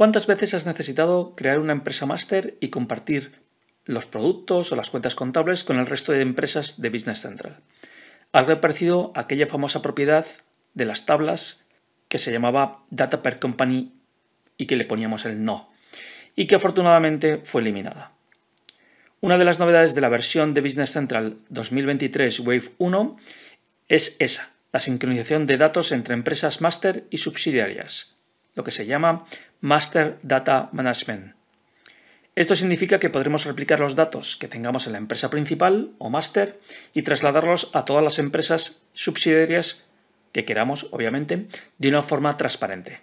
¿Cuántas veces has necesitado crear una empresa máster y compartir los productos o las cuentas contables con el resto de empresas de Business Central? Algo parecido a aquella famosa propiedad de las tablas que se llamaba Data per Company y que le poníamos el no, y que afortunadamente fue eliminada. Una de las novedades de la versión de Business Central 2023 Wave 1 es esa, la sincronización de datos entre empresas máster y subsidiarias, lo que se llama Master Data Management. Esto significa que podremos replicar los datos que tengamos en la empresa principal o master y trasladarlos a todas las empresas subsidiarias que queramos, obviamente, de una forma transparente.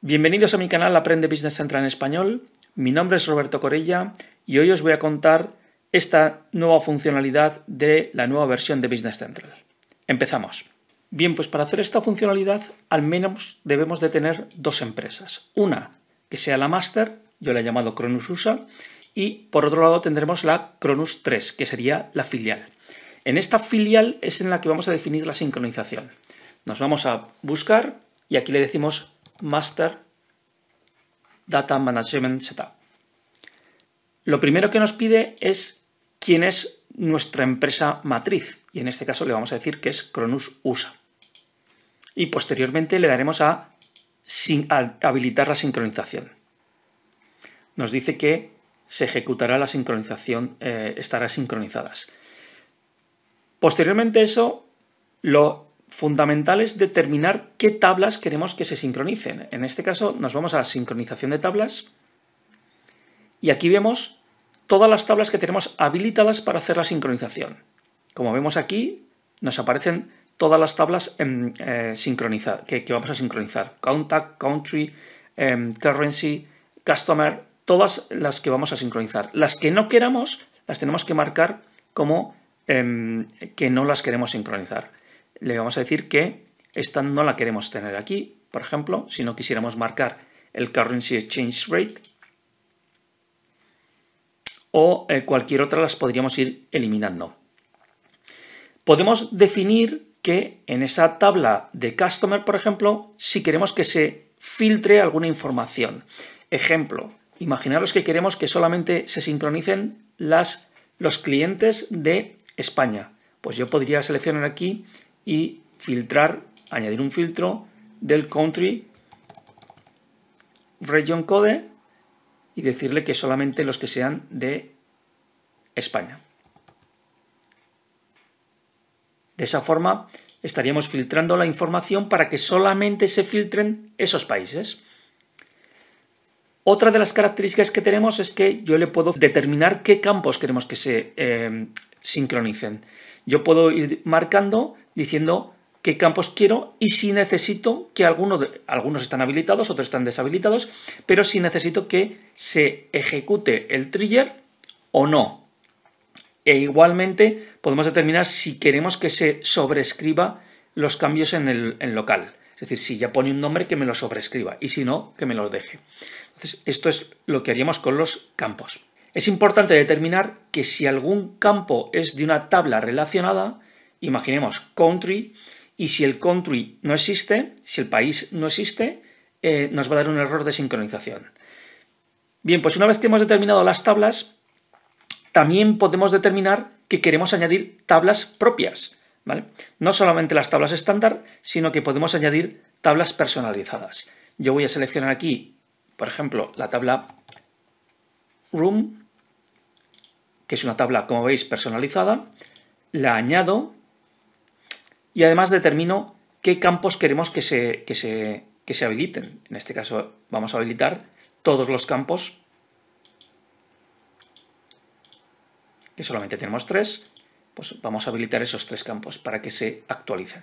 Bienvenidos a mi canal Aprende Business Central en Español. Mi nombre es Roberto Corella y hoy os voy a contar esta nueva funcionalidad de la nueva versión de Business Central. Empezamos. Bien, pues para hacer esta funcionalidad al menos debemos de tener dos empresas. Una que sea la master, yo la he llamado Cronus USA, y por otro lado tendremos la Cronus 3, que sería la filial. En esta filial es en la que vamos a definir la sincronización. Nos vamos a buscar y aquí le decimos Master Data Management Setup. Lo primero que nos pide es quién es nuestra empresa matriz y en este caso le vamos a decir que es Cronus USA y posteriormente le daremos a, habilitar la sincronización. Nos dice que se ejecutará la sincronización, estarán eh, estará sincronizadas. Posteriormente eso, lo fundamental es determinar qué tablas queremos que se sincronicen. En este caso nos vamos a la sincronización de tablas y aquí vemos todas las tablas que tenemos habilitadas para hacer la sincronización. Como vemos aquí, nos aparecen todas las tablas eh, sincronizar, que, vamos a sincronizar. Contact, Country, em, Currency, Customer, todas las que vamos a sincronizar. Las que no queramos, las tenemos que marcar como em, que no las queremos sincronizar. Le vamos a decir que esta no la queremos tener aquí, por ejemplo, si no quisiéramos marcar el Currency Exchange Rate, o eh, cualquier otra las podríamos ir eliminando. Podemos definir que en esa tabla de customer, por ejemplo, si queremos que se filtre alguna información. Ejemplo, imaginaros que queremos que solamente se sincronicen las, los clientes de España. Pues yo podría seleccionar aquí y filtrar, añadir un filtro del country region code y decirle que solamente los que sean de España. De esa forma estaríamos filtrando la información para que solamente se filtren esos países. Otra de las características que tenemos es que yo le puedo determinar qué campos queremos que se eh, sincronicen. Yo puedo ir marcando diciendo qué campos quiero y si necesito que algunos están habilitados, otros están deshabilitados, pero si necesito que se ejecute el trigger o no. E igualmente podemos determinar si queremos que se sobrescriba los cambios en el local. Es decir, si ya pone un nombre que me lo sobrescriba y si no, que me lo deje. Entonces, esto es lo que haríamos con los campos. Es importante determinar que si algún campo es de una tabla relacionada, imaginemos country, y si el country no existe, si el país no existe, eh, nos va a dar un error de sincronización. Bien, pues una vez que hemos determinado las tablas, también podemos determinar que queremos añadir tablas propias, ¿vale? No solamente las tablas estándar, sino que podemos añadir tablas personalizadas. Yo voy a seleccionar aquí, por ejemplo, la tabla room, que es una tabla, como veis, personalizada, la añado y además determino qué campos queremos que se, se, que se habiliten. En este caso vamos a habilitar todos los campos que solamente tenemos tres, pues vamos a habilitar esos tres campos para que se actualicen.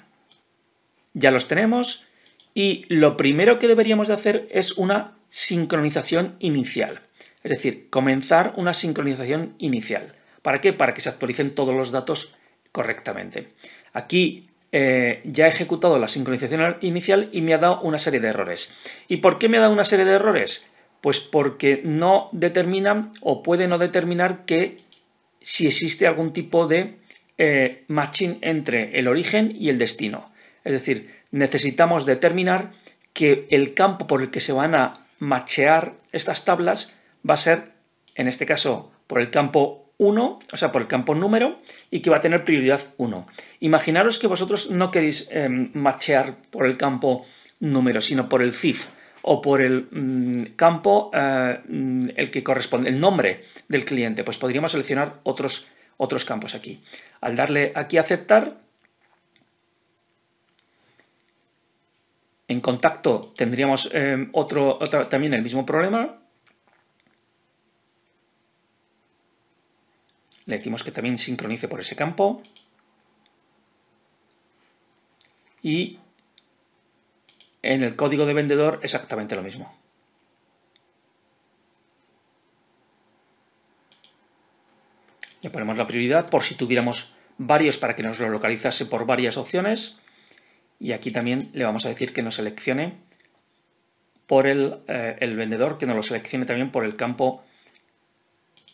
Ya los tenemos y lo primero que deberíamos de hacer es una sincronización inicial. Es decir, comenzar una sincronización inicial. ¿Para qué? Para que se actualicen todos los datos correctamente. Aquí eh, ya he ejecutado la sincronización inicial y me ha dado una serie de errores. ¿Y por qué me ha dado una serie de errores? Pues porque no determinan o puede no determinar que si existe algún tipo de eh, matching entre el origen y el destino. Es decir, necesitamos determinar que el campo por el que se van a machear estas tablas va a ser, en este caso, por el campo 1, o sea, por el campo número, y que va a tener prioridad 1. Imaginaros que vosotros no queréis em, machear por el campo número, sino por el CIF o por el mm, campo eh, el que corresponde, el nombre del cliente. Pues podríamos seleccionar otros, otros campos aquí. Al darle aquí a aceptar, en contacto tendríamos eh, otro, también el mismo problema. Le decimos que también sincronice por ese campo. Y en el código de vendedor exactamente lo mismo. Le ponemos la prioridad por si tuviéramos varios para que nos lo localizase por varias opciones. Y aquí también le vamos a decir que nos seleccione por el, eh, vendedor, que nos lo seleccione también por el campo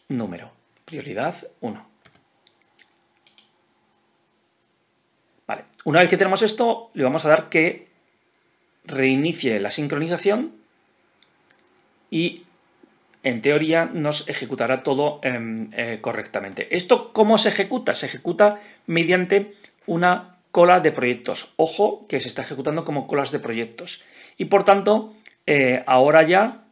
número. Prioridad 1. Vale, una vez que tenemos esto, le vamos a dar que reinicie la sincronización y en teoría nos ejecutará todo em, eh, correctamente. ¿Esto cómo se ejecuta? Se ejecuta mediante una cola de proyectos. Ojo que se está ejecutando como colas de proyectos. Y por tanto, eh, ahora ya,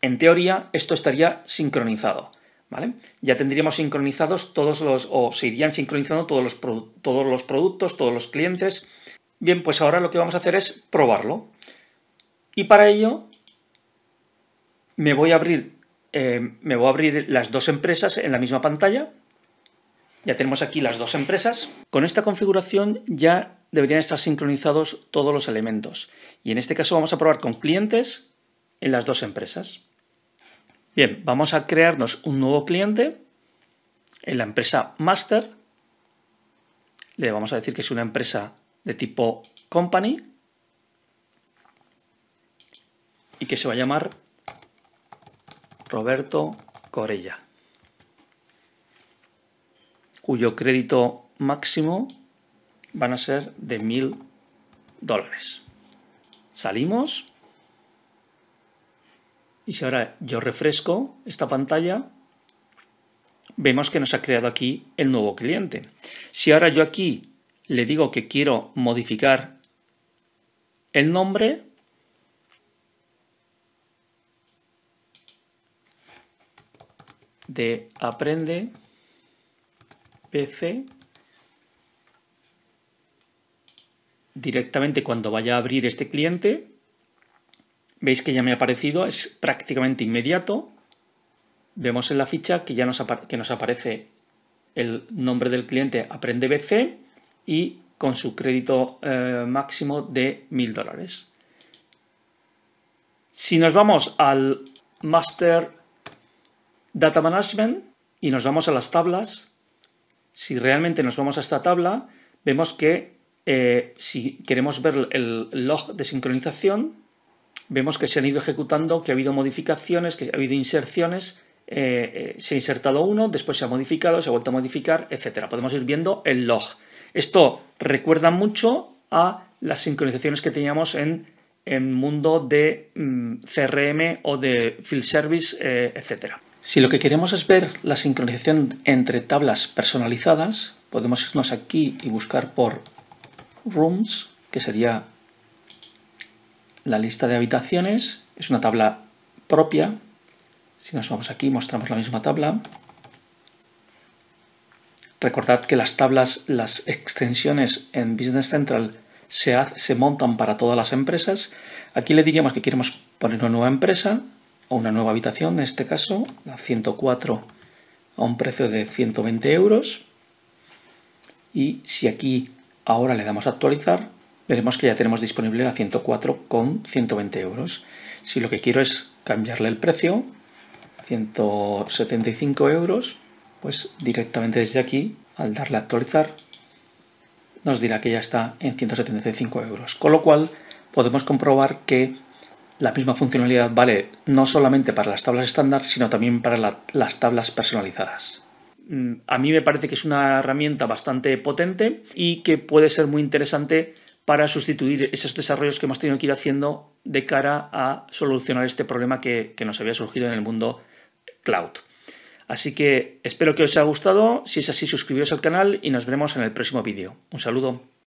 en teoría, esto estaría sincronizado. ¿Vale? Ya tendríamos sincronizados todos los, o se irían sincronizando todos los, todos los productos, todos los clientes, Bien, pues ahora lo que vamos a hacer es probarlo. Y para ello me voy a abrir, eh, me voy a abrir las dos empresas en la misma pantalla. Ya tenemos aquí las dos empresas. Con esta configuración ya deberían estar sincronizados todos los elementos. Y en este caso vamos a probar con clientes en las dos empresas. Bien, vamos a crearnos un nuevo cliente en la empresa master. Le vamos a decir que es una empresa de tipo company y que se va a llamar Roberto Corella, cuyo crédito máximo van a ser de mil dólares. Salimos. Y si ahora yo refresco esta pantalla, vemos que nos ha creado aquí el nuevo cliente. Si ahora yo aquí le digo que quiero modificar el nombre, de aprende PC directamente cuando vaya a abrir este cliente. Veis que ya me ha aparecido, es prácticamente inmediato. Vemos en la ficha que ya nos, que nos aparece el nombre del cliente aprende BC y con su crédito eh, máximo de 1000 dólares. Si nos vamos al Master Data Management y nos vamos a las tablas, si realmente nos vamos a esta tabla, vemos que eh, si queremos ver el log de sincronización, vemos que se han ido ejecutando, que ha habido modificaciones, que ha habido inserciones, eh, se ha insertado uno, después se ha modificado, se ha vuelto a modificar, etc. Podemos ir viendo el log. Esto recuerda mucho a las sincronizaciones que teníamos en el mundo de CRM mm, o de field service, eh, etc. Si lo que queremos es ver la sincronización entre tablas personalizadas, podemos irnos aquí y buscar por rooms, que sería la lista de habitaciones, es una tabla propia. Si nos vamos aquí, mostramos la misma tabla. Recordad que las tablas, las extensiones en Business Central se, se montan para todas las empresas. Aquí le diríamos que queremos poner una nueva empresa o una nueva habitación, en este caso, la 104 a un precio de 120 euros. Y si aquí ahora le damos a actualizar, veremos que ya tenemos disponible la 104 con 120 euros. Si lo que quiero es cambiarle el precio, 175 euros, pues directamente desde aquí, al darle a actualizar, nos dirá que ya está en 175 euros. Con lo cual, podemos comprobar que la misma funcionalidad vale no solamente para las tablas estándar, sino también para las tablas personalizadas. Mm, a mí me parece que es una herramienta bastante potente y que puede ser muy interesante para sustituir esos desarrollos que hemos tenido que ir haciendo de cara a solucionar este problema que nos había surgido en el mundo cloud. Así que espero que os haya gustado, si es así suscribiros al canal y nos veremos en el próximo vídeo. Un saludo.